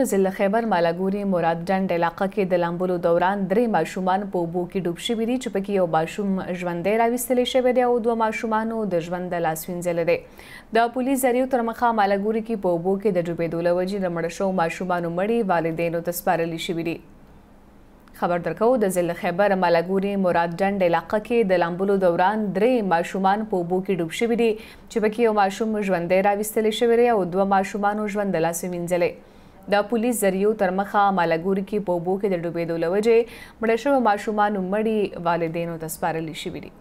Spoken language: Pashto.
د ضلع خیبر مالاګوري مراد ډنډ علاقه کې د لامبلو دوران درې ماشومان په اوبو کې ډوب شوي دي چې پکې یو ماشوم ژوندی راویستلی شوی دی او دوه ماشومانو د ژوند د لاس وینځلی دی د پولیس ذریعو تر مخه مالاګوري کې په اوبو کې د ډوبېدو له وجې د مړه شوو ماشومانو مړي والدینو ته سپارلی شوي دي خبر درکو د ضلع خیبر ملګوري مراد ډنډ علاقه کې د لامبلو دوران درې ماشومان په اوبو کې ډوب شوي دي چې پکې یو ماشوم ژوندی راویستلی شوی دی او دوه ماشومانو ژوند د لاسه وینځلی د پولیس ذریعو تر مخه مالګوري کې په وبو کې د ډوبېدو لوجه مړ شوی ماشومان مړي والدینو ته سپارل شوي دي